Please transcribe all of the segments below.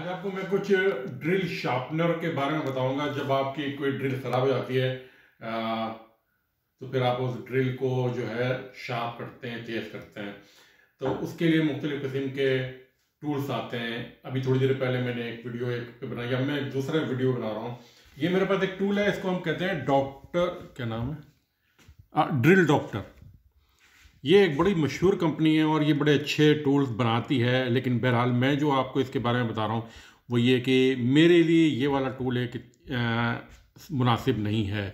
आज आपको मैं कुछ ड्रिल शार्पनर के बारे में बताऊंगा जब आपकी कोई ड्रिल ख़राब हो जाती है आ, तो फिर आप उस ड्रिल को जो है शार्प करते हैं तेज करते हैं तो उसके लिए मुख्तलिफ़ किस्म के टूल्स आते हैं अभी थोड़ी देर पहले मैंने एक वीडियो एक पे बनाई अब मैं एक दूसरा वीडियो बना रहा हूँ ये मेरे पास एक टूल है इसको हम कहते हैं डॉक्टर क्या नाम है आ, ड्रिल डॉक्टर ये एक बड़ी मशहूर कंपनी है और ये बड़े अच्छे टूल्स बनाती है लेकिन बहरहाल मैं जो आपको इसके बारे में बता रहा हूँ वो ये कि मेरे लिए ये वाला टूल एक मुनासिब नहीं है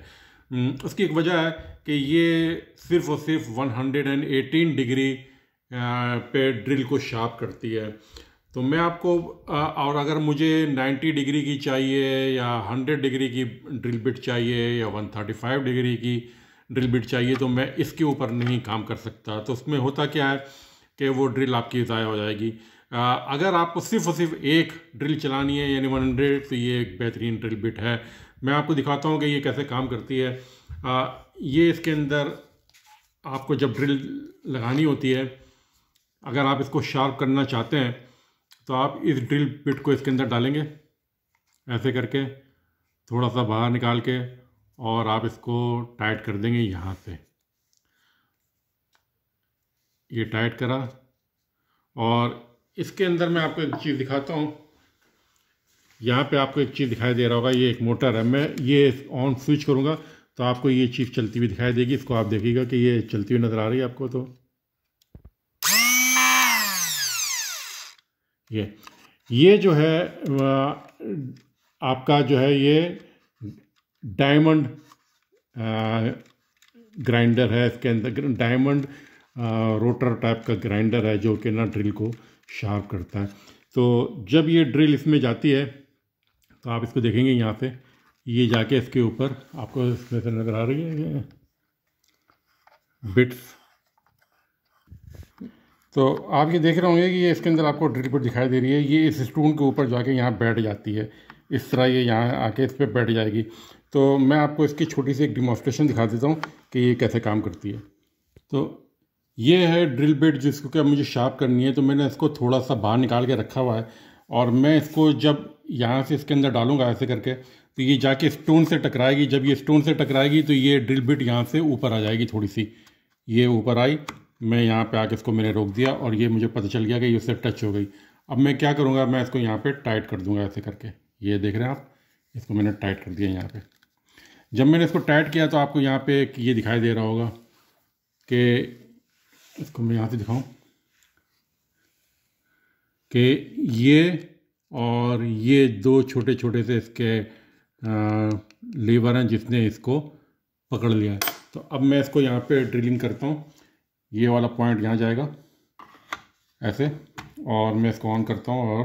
उसकी एक वजह है कि ये सिर्फ़ और सिर्फ 118 डिग्री पे ड्रिल को शार्प करती है तो मैं आपको और अगर मुझे 90 डिग्री की चाहिए या 100 डिग्री की ड्रिल बिट चाहिए या 135 डिग्री की ड्रिल बिट चाहिए तो मैं इसके ऊपर नहीं काम कर सकता तो उसमें होता क्या है कि वो ड्रिल आपकी ज़ाया हो जाएगी आ, अगर आपको सिर्फ और सिर्फ एक ड्रिल चलानी है यानी वन हंड्रेड तो ये एक बेहतरीन ड्रिल बिट है मैं आपको दिखाता हूँ कि ये कैसे काम करती है आ, ये इसके अंदर आपको जब ड्रिल लगानी होती है अगर आप इसको शार्प करना चाहते हैं तो आप इस ड्रिल बिट को इसके अंदर डालेंगे ऐसे करके थोड़ा सा बाहर निकाल के और आप इसको टाइट कर देंगे यहाँ से ये टाइट करा और इसके अंदर मैं आपको एक चीज़ दिखाता हूँ यहाँ पे आपको एक चीज़ दिखाई दे रहा होगा ये एक मोटर है मैं ये ऑन स्विच करूँगा तो आपको ये चीज़ चलती हुई दिखाई देगी इसको आप देखिएगा कि ये चलती हुई नज़र आ रही है आपको तो ये ये जो है आपका जो है ये डायमंड ग्राइंडर है इसके अंदर डायमंड रोटर टाइप का ग्राइंडर है जो कि ना ड्रिल को शार्प करता है तो जब ये ड्रिल इसमें जाती है तो आप इसको देखेंगे यहाँ से ये जाके इसके ऊपर आपको इसमें से नज़र आ रही है बिट्स तो आप ये देख रहे होंगे कि ये इसके अंदर आपको ड्रिल पर दिखाई दे रही है ये इस स्टून के ऊपर जाके यहाँ बैठ जाती है इस तरह ये यहाँ आके इस पर बैठ जाएगी तो मैं आपको इसकी छोटी सी एक डिमॉन्स्ट्रेशन दिखा देता हूँ कि ये कैसे काम करती है तो ये है ड्रिल बेड जिसको क्या मुझे शार्प करनी है तो मैंने इसको थोड़ा सा बाहर निकाल के रखा हुआ है और मैं इसको जब यहाँ से इसके अंदर डालूंगा ऐसे करके तो ये जाके स्टोन से टकराएगी जब ये स्टोन से टकराएगी तो ये ड्रिल बिट यहाँ से ऊपर आ जाएगी थोड़ी सी ये ऊपर आई मैं यहाँ पे आके इसको मैंने रोक दिया और ये मुझे पता चल गया कि ये उससे टच हो गई अब मैं क्या करूँगा मैं इसको यहाँ पे टाइट कर दूँगा ऐसे करके ये देख रहे हैं आप इसको मैंने टाइट कर दिया यहाँ पर जब मैंने इसको टाइट किया तो आपको यहाँ पे ये दिखाई दे रहा होगा कि इसको मैं यहाँ से दिखाऊं कि ये और ये दो छोटे छोटे से इसके लीवर हैं जिसने इसको पकड़ लिया है तो अब मैं इसको यहाँ पे ड्रिलिंग करता हूँ ये वाला पॉइंट यहाँ जाएगा ऐसे और मैं इसको ऑन करता हूँ और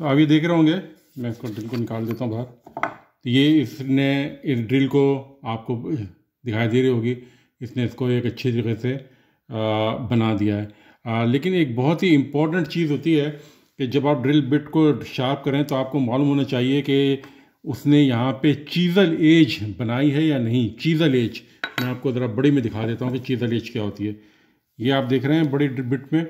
तो अभी देख रहे होंगे मैं इसको ड्रिल को निकाल देता हूँ बाहर तो ये इसने इस ड्रिल को आपको दिखाई दे रही होगी इसने इसको एक अच्छे तरीके से बना दिया है आ, लेकिन एक बहुत ही इम्पोर्टेंट चीज़ होती है कि जब आप ड्रिल बिट को शार्प करें तो आपको मालूम होना चाहिए कि उसने यहाँ पे चीज़ल एज बनाई है या नहीं चीज़ल एज मैं आपको ज़रा बड़ी में दिखा देता हूँ कि चीज़ल एज क्या होती है ये आप देख रहे हैं बड़ी बिट में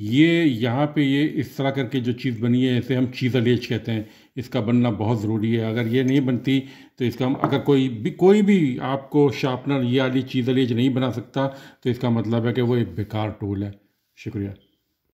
ये यहाँ पे ये इस तरह करके जो चीज़ बनी है ऐसे हम चीज़ अलेज कहते हैं इसका बनना बहुत ज़रूरी है अगर ये नहीं बनती तो इसका अगर कोई भी कोई भी आपको शार्पनर ये वाली अलेज नहीं बना सकता तो इसका मतलब है कि वो एक बेकार टूल है शुक्रिया